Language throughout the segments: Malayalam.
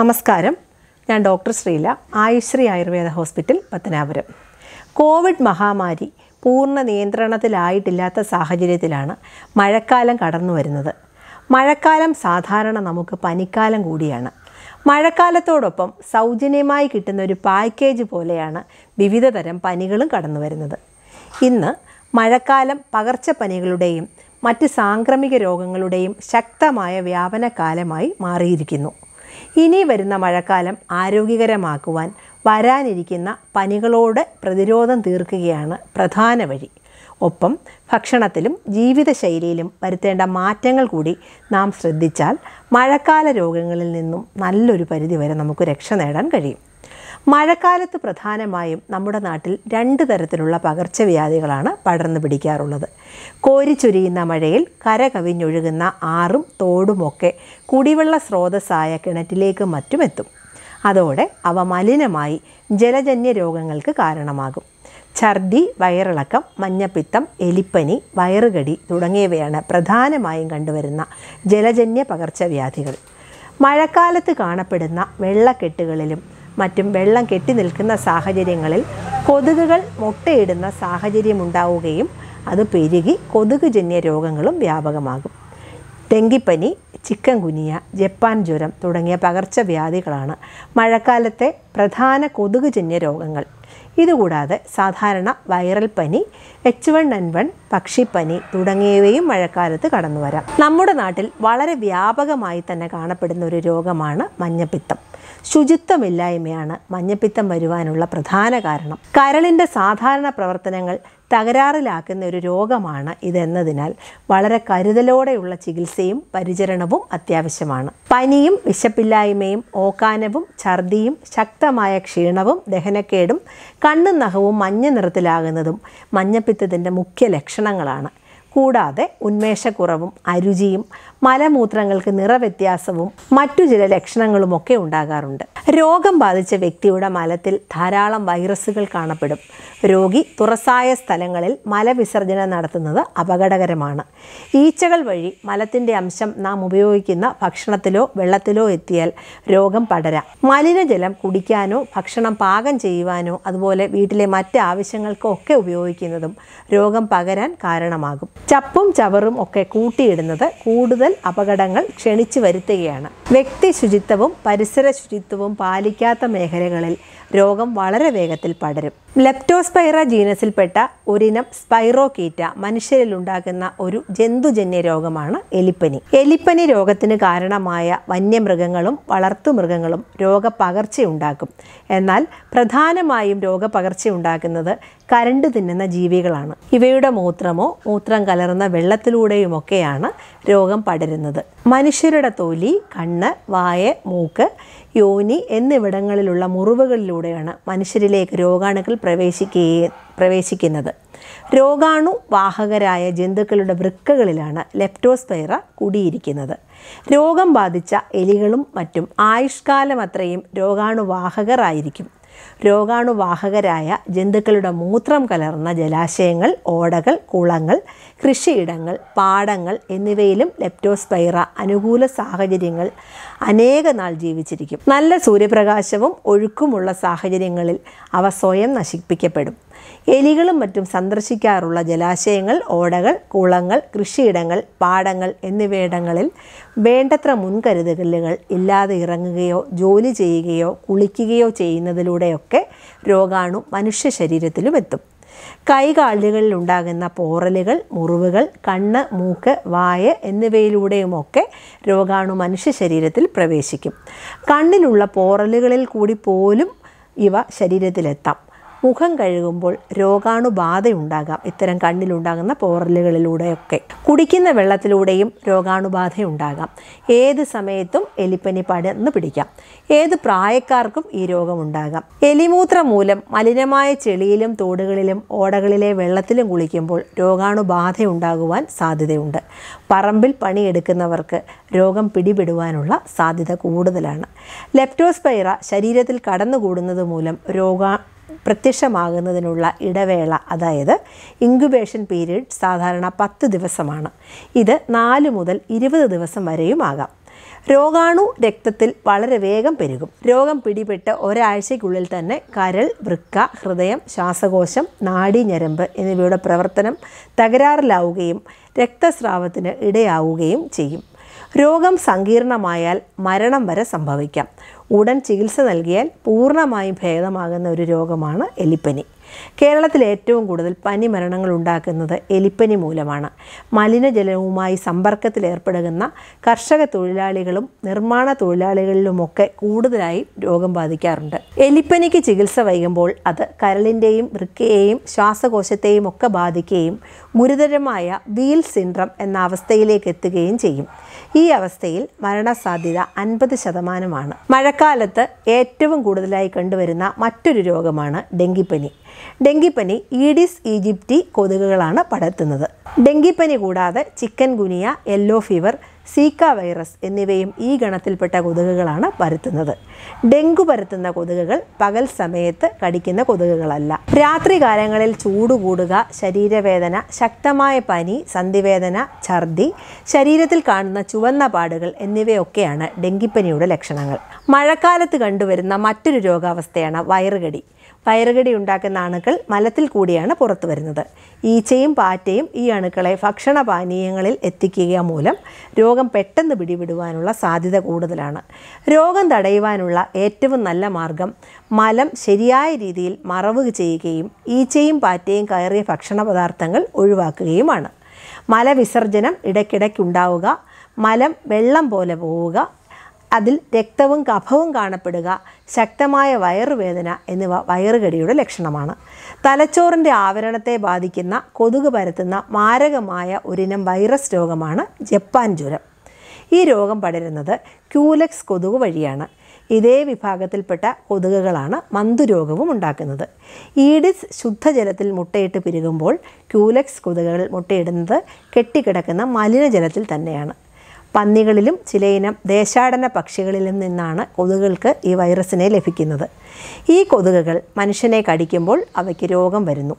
നമസ്കാരം ഞാൻ doctor Sreela Ayushree Ayurveda hospital Pathanapuram Covid മഹാമാരി പൂർണ്ണ നിയന്ത്രണത്തിലായിട്ടില്ലാത്ത സാഹചര്യത്തിലാണ് മഴക്കാലം കടന്നു വരുന്നത് മഴക്കാലം സാധാരണ നമുക്ക് പനിക്കാലം കൂടിയാണ് മഴക്കാലത്തോടൊപ്പം സൗജന്യമായി കിട്ടുന്ന ഒരു പാക്കേജ് പോലെയാണ് വിവിധ തരം പനികളും കടന്നു വരുന്നത് ഇന്ന് മഴക്കാലം പകർച്ചപ്പനികളുടെയും മറ്റ് സാംക്രമിക രോഗങ്ങളുടെയും ശക്തമായ വ്യാപനകാലമായി മാറിയിരിക്കുന്നു ഇനി വരുന്ന മഴക്കാലം ആരോഗ്യകരമാക്കുവാൻ വരാനിരിക്കുന്ന പനികളോട് പ്രതിരോധം തീർക്കുകയാണ് പ്രധാന വഴി ഒപ്പം ഭക്ഷണത്തിലും ജീവിതശൈലിയിലും വരുത്തേണ്ട മാറ്റങ്ങൾ കൂടി നാം ശ്രദ്ധിച്ചാൽ മഴക്കാല രോഗങ്ങളിൽ നിന്നും നല്ലൊരു പരിധിവരെ നമുക്ക് രക്ഷ നേടാൻ കഴിയും മഴക്കാലത്ത് പ്രധാനമായും നമ്മുടെ നാട്ടിൽ രണ്ട് തരത്തിലുള്ള പകർച്ചവ്യാധികളാണ് പടർന്നു പിടിക്കാറുള്ളത് കോരിച്ചൊരിയുന്ന മഴയിൽ കര കവിഞ്ഞൊഴുകുന്ന ആറും തോടുമൊക്കെ കുടിവെള്ള സ്രോതസ്സായ കിണറ്റിലേക്ക് മറ്റുമെത്തും അതോടെ അവ മലിനമായി ജലജന്യ രോഗങ്ങൾക്ക് കാരണമാകും ഛർദി വയറിളക്കം മഞ്ഞപ്പിത്തം എലിപ്പനി വയറുകടി തുടങ്ങിയവയാണ് പ്രധാനമായും കണ്ടുവരുന്ന ജലജന്യ പകർച്ചവ്യാധികൾ മഴക്കാലത്ത് കാണപ്പെടുന്ന വെള്ളക്കെട്ടുകളിലും മറ്റും വെള്ളം കെട്ടി നിൽക്കുന്ന സാഹചര്യങ്ങളിൽ കൊതുകുകൾ മുട്ടയിടുന്ന സാഹചര്യമുണ്ടാവുകയും അത് പെരുകി കൊതുകുജന്യ രോഗങ്ങളും വ്യാപകമാകും ഡെങ്കിപ്പനി ചിക്കൻ കുനിയ ജപ്പാൻ ജ്വരം തുടങ്ങിയ പകർച്ചവ്യാധികളാണ് മഴക്കാലത്തെ പ്രധാന കൊതുകുജന്യ രോഗങ്ങൾ ഇതുകൂടാതെ സാധാരണ വൈറൽ പനി എച്ച് വൺ എൻ വൺ പക്ഷിപ്പനി തുടങ്ങിയവയും മഴക്കാലത്ത് വരാം നമ്മുടെ നാട്ടിൽ വളരെ വ്യാപകമായി തന്നെ കാണപ്പെടുന്ന ഒരു രോഗമാണ് മഞ്ഞപ്പിത്തം ശുചിത്വമില്ലായ്മയാണ് മഞ്ഞപ്പിത്തം വരുവാനുള്ള പ്രധാന കാരണം കരളിൻ്റെ സാധാരണ പ്രവർത്തനങ്ങൾ തകരാറിലാക്കുന്ന ഒരു രോഗമാണ് ഇതെന്നതിനാൽ വളരെ കരുതലോടെയുള്ള ചികിത്സയും പരിചരണവും അത്യാവശ്യമാണ് പനിയും വിശപ്പില്ലായ്മയും ഓക്കാനവും ഛർദിയും ശക്തമായ ക്ഷീണവും ദഹനക്കേടും കണ്ണും നഖവും മഞ്ഞ നിറത്തിലാകുന്നതും മഞ്ഞപ്പിത്തത്തിൻ്റെ മുഖ്യ ലക്ഷണങ്ങളാണ് കൂടാതെ ഉന്മേഷക്കുറവും അരുചിയും മലമൂത്രങ്ങൾക്ക് നിറവ്യത്യാസവും മറ്റു ചില ലക്ഷണങ്ങളുമൊക്കെ ഉണ്ടാകാറുണ്ട് രോഗം ബാധിച്ച വ്യക്തിയുടെ മലത്തിൽ ധാരാളം വൈറസുകൾ കാണപ്പെടും രോഗി തുറസായ സ്ഥലങ്ങളിൽ മലവിസർജനം നടത്തുന്നത് അപകടകരമാണ് ഈച്ചകൾ വഴി മലത്തിൻ്റെ അംശം നാം ഉപയോഗിക്കുന്ന ഭക്ഷണത്തിലോ വെള്ളത്തിലോ എത്തിയാൽ രോഗം പടരാം മലിനജലം കുടിക്കാനോ ഭക്ഷണം പാകം ചെയ്യുവാനോ അതുപോലെ വീട്ടിലെ മറ്റ് ആവശ്യങ്ങൾക്കോ ഒക്കെ ഉപയോഗിക്കുന്നതും രോഗം പകരാൻ കാരണമാകും ചപ്പും ചവറും ഒക്കെ കൂട്ടിയിടുന്നത് കൂടുതൽ അപകടങ്ങൾ ക്ഷണിച്ചു വരുത്തുകയാണ് വ്യക്തി ശുചിത്വവും പരിസര ശുചിത്വവും പാലിക്കാത്ത മേഖലകളിൽ രോഗം വളരെ വേഗത്തിൽ പടരും ലെപ്റ്റോസ്പൈറ ജീനസിൽപ്പെട്ട ഒരിനം സ്പൈറോകീറ്റ മനുഷ്യരിലുണ്ടാകുന്ന ഒരു ജന്തുജന്യ രോഗമാണ് എലിപ്പനി എലിപ്പനി രോഗത്തിന് കാരണമായ വന്യമൃഗങ്ങളും വളർത്തുമൃഗങ്ങളും രോഗപകർച്ചയുണ്ടാക്കും എന്നാൽ പ്രധാനമായും രോഗപകർച്ചയുണ്ടാക്കുന്നത് കരണ്ട് തിന്നുന്ന ജീവികളാണ് ഇവയുടെ മൂത്രമോ മൂത്രം കലർന്ന വെള്ളത്തിലൂടെയുമൊക്കെയാണ് രോഗം പടരുന്നത് മനുഷ്യരുടെ തൊലി കണ്ണ് വായ മൂക്ക് യോനി എന്നിവിടങ്ങളിലുള്ള മുറിവുകളിലൂടെയാണ് മനുഷ്യരിലേക്ക് രോഗാണുക്കൾ പ്രവേശിക്കുകയും പ്രവേശിക്കുന്നത് രോഗാണു വാഹകരായ ജന്തുക്കളുടെ വൃക്കകളിലാണ് ലെപ്റ്റോസ്പൈറ കുടിയിരിക്കുന്നത് രോഗം ബാധിച്ച എലികളും മറ്റും ആയുഷ്കാലം അത്രയും രോഗാണുവാഹകരായിരിക്കും രോഗാണുവാഹകരായ ജന്തുക്കളുടെ മൂത്രം കലർന്ന ജലാശയങ്ങൾ ഓടകൾ കുളങ്ങൾ കൃഷിയിടങ്ങൾ പാടങ്ങൾ എന്നിവയിലും ലെപ്റ്റോസ്പൈറ അനുകൂല സാഹചര്യങ്ങൾ അനേക നാൾ ജീവിച്ചിരിക്കും നല്ല സൂര്യപ്രകാശവും ഒഴുക്കുമുള്ള സാഹചര്യങ്ങളിൽ അവ സ്വയം നശിപ്പിക്കപ്പെടും എലികളും മറ്റും സന്ദർശിക്കാറുള്ള ജലാശയങ്ങൾ ഓടകൾ കുളങ്ങൾ കൃഷിയിടങ്ങൾ പാടങ്ങൾ എന്നിവയിടങ്ങളിൽ വേണ്ടത്ര മുൻകരുതലുകൾ ഇല്ലാതെ ഇറങ്ങുകയോ ജോലി ചെയ്യുകയോ കുളിക്കുകയോ ചെയ്യുന്നതിലൂടെയൊക്കെ രോഗാണു മനുഷ്യ ശരീരത്തിലും എത്തും കൈകാലുകളിൽ ഉണ്ടാകുന്ന പോറലുകൾ മുറിവുകൾ കണ്ണ് മൂക്ക് വായ എന്നിവയിലൂടെയുമൊക്കെ രോഗാണു മനുഷ്യ ശരീരത്തിൽ പ്രവേശിക്കും കണ്ണിലുള്ള പോറലുകളിൽ കൂടി പോലും ഇവ ശരീരത്തിലെത്താം മുഖം കഴുകുമ്പോൾ രോഗാണുബാധയുണ്ടാകാം ഇത്തരം കണ്ണിലുണ്ടാകുന്ന പോറലുകളിലൂടെയൊക്കെ കുടിക്കുന്ന വെള്ളത്തിലൂടെയും രോഗാണുബാധയുണ്ടാകാം ഏത് സമയത്തും എലിപ്പനി പടർന്ന് പിടിക്കാം ഏത് പ്രായക്കാർക്കും ഈ രോഗമുണ്ടാകാം എലിമൂത്രം മൂലം മലിനമായ ചെളിയിലും തോടുകളിലും ഓടകളിലെ വെള്ളത്തിലും കുളിക്കുമ്പോൾ രോഗാണുബാധ ഉണ്ടാകുവാൻ സാധ്യതയുണ്ട് പറമ്പിൽ പണിയെടുക്കുന്നവർക്ക് രോഗം പിടിപെടുവാനുള്ള സാധ്യത കൂടുതലാണ് ലെപ്റ്റോസ്പൈറ ശരീരത്തിൽ കടന്നുകൂടുന്നത് മൂലം രോഗ പ്രത്യക്ഷമാകുന്നതിനുള്ള ഇടവേള അതായത് ഇൻക്യുബേഷൻ പീരീഡ് സാധാരണ പത്ത് ദിവസമാണ് ഇത് നാല് മുതൽ ഇരുപത് ദിവസം വരെയും ആകാം രോഗാണു രക്തത്തിൽ വളരെ വേഗം പെരുകും രോഗം പിടിപെട്ട് ഒരാഴ്ചയ്ക്കുള്ളിൽ തന്നെ കരൾ വൃക്ക ഹൃദയം ശ്വാസകോശം നാഡീഞരമ്പ് എന്നിവയുടെ പ്രവർത്തനം തകരാറിലാവുകയും രക്തസ്രാവത്തിന് ഇടയാവുകയും ചെയ്യും രോഗം സങ്കീർണമായാൽ മരണം വരെ സംഭവിക്കാം ഉടൻ ചികിത്സ നൽകിയാൽ പൂർണ്ണമായും ഭേദമാകുന്ന ഒരു രോഗമാണ് എലിപ്പനി കേരളത്തിൽ ഏറ്റവും കൂടുതൽ പനി മരണങ്ങൾ ഉണ്ടാക്കുന്നത് എലിപ്പനി മൂലമാണ് മലിനജലവുമായി സമ്പർക്കത്തിൽ ഏർപ്പെടുന്ന കർഷക തൊഴിലാളികളും നിർമ്മാണ തൊഴിലാളികളിലുമൊക്കെ കൂടുതലായി രോഗം ബാധിക്കാറുണ്ട് എലിപ്പനിക്ക് ചികിത്സ വൈകുമ്പോൾ അത് കരളിൻ്റെയും വൃക്കയെയും ശ്വാസകോശത്തെയും ഒക്കെ ബാധിക്കുകയും ഗുരുതരമായ വീൽ സിൻഡ്രം എന്ന അവസ്ഥയിലേക്ക് എത്തുകയും ചെയ്യും ഈ അവസ്ഥയിൽ മരണസാധ്യത അൻപത് ശതമാനമാണ് മഴക്കാലത്ത് ഏറ്റവും കൂടുതലായി കണ്ടുവരുന്ന മറ്റൊരു രോഗമാണ് ഡെങ്കിപ്പനി ഡെങ്കിപ്പനി ഈഡിസ് ഈജിപ്തി കൊതുകുകളാണ് പടർത്തുന്നത് ഡെങ്കിപ്പനി കൂടാതെ chikungunya yellow fever Zika virus എന്നിവയും ഈ ഗണത്തിൽപ്പെട്ട കൊതുകുകളാണ് പരത്തുന്നത് ഡെങ്കു പരത്തുന്ന കൊതുകുകൾ പകൽ സമയത്ത് കടിക്കുന്ന കൊതുകുകളല്ല രാത്രികാലങ്ങളിൽ ചൂട് കൂടുക ശരീരവേദന ശക്തമായ പനി സന്ധിവേദന ഛർദി ശരീരത്തിൽ കാണുന്ന ചുവന്ന പാടുകൾ എന്നിവയൊക്കെയാണ് ഡെങ്കിപ്പനിയുടെ ലക്ഷണങ്ങൾ മഴക്കാലത്ത് കണ്ടുവരുന്ന മറ്റൊരു രോഗാവസ്ഥയാണ് വയറുകടി പയറുകടി ഉണ്ടാക്കുന്ന അണുക്കൾ മലത്തിൽ കൂടിയാണ് പുറത്തു വരുന്നത് ഈച്ചയും പാറ്റയും ഈ അണുക്കളെ ഭക്ഷണപാനീയങ്ങളിൽ എത്തിക്കുക മൂലം രോഗം പെട്ടെന്ന് പിടിപെടുവാനുള്ള സാധ്യത കൂടുതലാണ് രോഗം തടയുവാനുള്ള ഏറ്റവും നല്ല മാർഗം മലം ശരിയായ രീതിയിൽ മറവ് ചെയ്യുകയും ഈച്ചയും പാറ്റയും കയറിയ ഭക്ഷണ പദാർത്ഥങ്ങൾ ഒഴിവാക്കുകയുമാണ് മലവിസർജനം ഇടയ്ക്കിടയ്ക്കുണ്ടാവുക മലം വെള്ളം പോലെ പോവുക അതിൽ രക്തവും കഫവും കാണപ്പെടുക ശക്തമായ വയറുവേദന എന്നിവ വയറുകടിയുടെ ലക്ഷണമാണ് തലച്ചോറിൻ്റെ ആവരണത്തെ ബാധിക്കുന്ന കൊതുക് പരത്തുന്ന മാരകമായ ഒരിനം വൈറസ് രോഗമാണ് ജപ്പാൻ ജ്വരം ഈ രോഗം പടരുന്നത് ക്യൂലക്സ് കൊതുക് വഴിയാണ് ഇതേ വിഭാഗത്തിൽപ്പെട്ട കൊതുകുകളാണ് മന്തുരോഗവും ഉണ്ടാക്കുന്നത് ഈഡിസ് ശുദ്ധജലത്തിൽ മുട്ടയിട്ട് പെരുകുമ്പോൾ ക്യൂലക്സ് കൊതുകുകൾ മുട്ടയിടുന്നത് കെട്ടിക്കിടക്കുന്ന മലിനജലത്തിൽ തന്നെയാണ് പന്നികളിലും ചിലയിനം ദേശാടന പക്ഷികളിലും നിന്നാണ് കൊതുകുകൾക്ക് ഈ വൈറസിനെ ലഭിക്കുന്നത് ഈ കൊതുകുകൾ മനുഷ്യനെ കടിക്കുമ്പോൾ അവയ്ക്ക് രോഗം വരുന്നു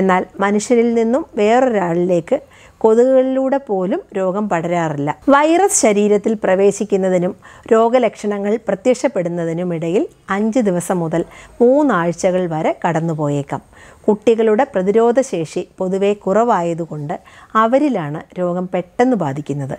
എന്നാൽ മനുഷ്യരിൽ നിന്നും വേറൊരാളിലേക്ക് കൊതുകുകളിലൂടെ പോലും രോഗം പടരാറില്ല വൈറസ് ശരീരത്തിൽ പ്രവേശിക്കുന്നതിനും രോഗലക്ഷണങ്ങൾ പ്രത്യക്ഷപ്പെടുന്നതിനുമിടയിൽ അഞ്ച് ദിവസം മുതൽ മൂന്നാഴ്ചകൾ വരെ കടന്നുപോയേക്കാം കുട്ടികളുടെ പ്രതിരോധശേഷി പൊതുവെ കുറവായതുകൊണ്ട് അവരിലാണ് രോഗം പെട്ടെന്ന് ബാധിക്കുന്നത്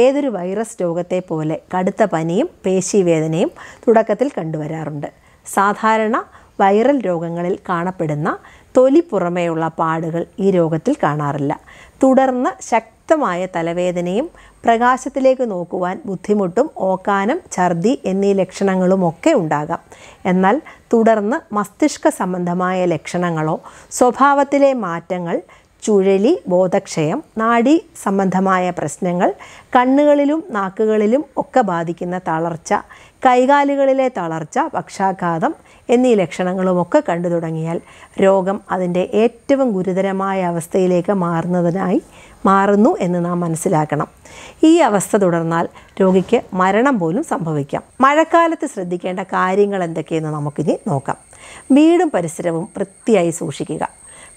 ഏതൊരു വൈറസ് രോഗത്തെ പോലെ കടുത്ത പനിയും പേശിവേദനയും തുടക്കത്തിൽ കണ്ടുവരാറുണ്ട് സാധാരണ വൈറൽ രോഗങ്ങളിൽ കാണപ്പെടുന്ന തൊലി പുറമേയുള്ള പാടുകൾ ഈ രോഗത്തിൽ കാണാറില്ല തുടർന്ന് ശക്തമായ തലവേദനയും പ്രകാശത്തിലേക്ക് നോക്കുവാൻ ബുദ്ധിമുട്ടും ഓക്കാനം ഛർദി എന്നീ ലക്ഷണങ്ങളുമൊക്കെ ഉണ്ടാകാം എന്നാൽ തുടർന്ന് മസ്തിഷ്ക സംബന്ധമായ ലക്ഷണങ്ങളോ സ്വഭാവത്തിലെ മാറ്റങ്ങൾ ചുഴലി ബോധക്ഷയം നാഡി സംബന്ധമായ പ്രശ്നങ്ങൾ കണ്ണുകളിലും നാക്കുകളിലും ഒക്കെ ബാധിക്കുന്ന തളർച്ച കൈകാലുകളിലെ തളർച്ച പക്ഷാഘാതം എന്നീ ലക്ഷണങ്ങളുമൊക്കെ കണ്ടു തുടങ്ങിയാൽ രോഗം അതിൻ്റെ ഏറ്റവും ഗുരുതരമായ അവസ്ഥയിലേക്ക് മാറുന്നതിനായി മാറുന്നു എന്ന് നാം മനസ്സിലാക്കണം ഈ അവസ്ഥ തുടർന്നാൽ രോഗിക്ക് മരണം പോലും സംഭവിക്കാം മഴക്കാലത്ത് ശ്രദ്ധിക്കേണ്ട കാര്യങ്ങൾ എന്തൊക്കെയെന്ന് നമുക്കിനി നോക്കാം വീടും പരിസരവും വൃത്തിയായി സൂക്ഷിക്കുക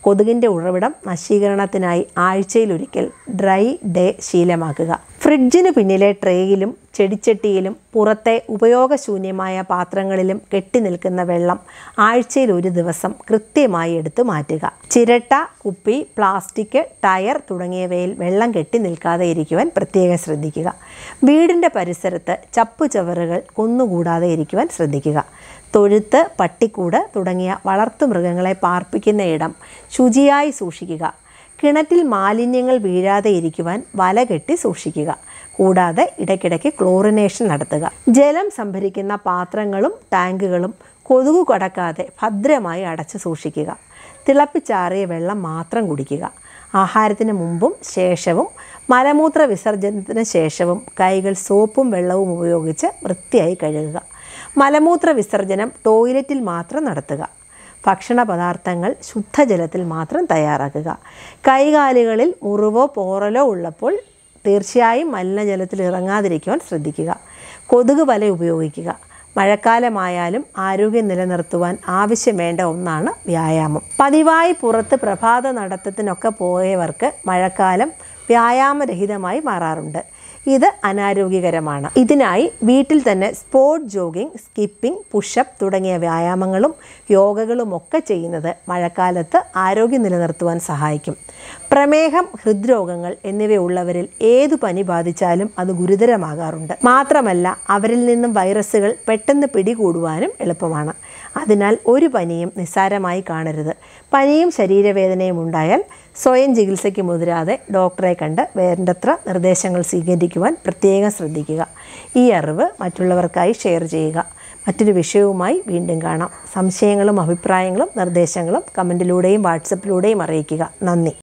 കൊതുകിൻ്റെ ഉറവിടം നശീകരണത്തിനായി ആഴ്ചയിലൊരിക്കൽ ഡ്രൈ ഡേ ശീലമാക്കുക ഫ്രിഡ്ജിന് പിന്നിലെ ട്രേയിലും ചെടിച്ചട്ടിയിലും പുറത്തെ ഉപയോഗശൂന്യമായ പാത്രങ്ങളിലും കെട്ടി നിൽക്കുന്ന വെള്ളം ആഴ്ചയിൽ ഒരു ദിവസം കൃത്യമായി എടുത്തു മാറ്റുക ചിരട്ട കുപ്പി പ്ലാസ്റ്റിക് ടയർ തുടങ്ങിയവയിൽ വെള്ളം കെട്ടി നിൽക്കാതെ ഇരിക്കുവാൻ പ്രത്യേകം ശ്രദ്ധിക്കുക വീടിൻ്റെ പരിസരത്ത് ചവറുകൾ കൊന്നുകൂടാതെ ഇരിക്കുവാൻ ശ്രദ്ധിക്കുക തൊഴുത്ത് പട്ടിക്കൂട് തുടങ്ങിയ വളർത്തു മൃഗങ്ങളെ പാർപ്പിക്കുന്ന ഇടം ശുചിയായി സൂക്ഷിക്കുക കിണറ്റിൽ മാലിന്യങ്ങൾ വീഴാതെ ഇരിക്കുവാൻ വല കെട്ടി സൂക്ഷിക്കുക കൂടാതെ ഇടയ്ക്കിടയ്ക്ക് ക്ലോറിനേഷൻ നടത്തുക ജലം സംഭരിക്കുന്ന പാത്രങ്ങളും ടാങ്കുകളും കൊതുകു കടക്കാതെ ഭദ്രമായി അടച്ചു സൂക്ഷിക്കുക തിളപ്പിച്ചാറിയ വെള്ളം മാത്രം കുടിക്കുക ആഹാരത്തിന് മുമ്പും ശേഷവും മലമൂത്ര വിസർജനത്തിന് ശേഷവും കൈകൾ സോപ്പും വെള്ളവും ഉപയോഗിച്ച് വൃത്തിയായി കഴുകുക മലമൂത്ര വിസർജനം ടോയ്ലറ്റിൽ മാത്രം നടത്തുക ഭക്ഷണ പദാർത്ഥങ്ങൾ ശുദ്ധജലത്തിൽ മാത്രം തയ്യാറാക്കുക കൈകാലുകളിൽ മുറിവോ പോറലോ ഉള്ളപ്പോൾ തീർച്ചയായും മലിനജലത്തിൽ ഇറങ്ങാതിരിക്കുവാൻ ശ്രദ്ധിക്കുക കൊതുക് വല ഉപയോഗിക്കുക മഴക്കാലമായാലും ആരോഗ്യം നിലനിർത്തുവാൻ ആവശ്യം വേണ്ട ഒന്നാണ് വ്യായാമം പതിവായി പുറത്ത് പ്രഭാത നടത്തത്തിനൊക്കെ പോയവർക്ക് മഴക്കാലം വ്യായാമരഹിതമായി മാറാറുണ്ട് ഇത് അനാരോഗ്യകരമാണ് ഇതിനായി വീട്ടിൽ തന്നെ സ്പോർട് ജോഗിംഗ് സ്കിപ്പിംഗ് പുഷപ്പ് തുടങ്ങിയ വ്യായാമങ്ങളും യോഗകളും ഒക്കെ ചെയ്യുന്നത് മഴക്കാലത്ത് ആരോഗ്യം നിലനിർത്തുവാൻ സഹായിക്കും പ്രമേഹം ഹൃദ്രോഗങ്ങൾ എന്നിവയുള്ളവരിൽ ഏതു പനി ബാധിച്ചാലും അത് ഗുരുതരമാകാറുണ്ട് മാത്രമല്ല അവരിൽ നിന്നും വൈറസുകൾ പെട്ടെന്ന് പിടികൂടുവാനും എളുപ്പമാണ് അതിനാൽ ഒരു പനിയും നിസ്സാരമായി കാണരുത് പനിയും ശരീരവേദനയും ഉണ്ടായാൽ സ്വയം ചികിത്സയ്ക്ക് മുതിരാതെ ഡോക്ടറെ കണ്ട് വേണ്ടത്ര നിർദ്ദേശങ്ങൾ സ്വീകരിക്കുവാൻ പ്രത്യേകം ശ്രദ്ധിക്കുക ഈ അറിവ് മറ്റുള്ളവർക്കായി ഷെയർ ചെയ്യുക മറ്റൊരു വിഷയവുമായി വീണ്ടും കാണാം സംശയങ്ങളും അഭിപ്രായങ്ങളും നിർദ്ദേശങ്ങളും കമൻറ്റിലൂടെയും വാട്സപ്പിലൂടെയും അറിയിക്കുക നന്ദി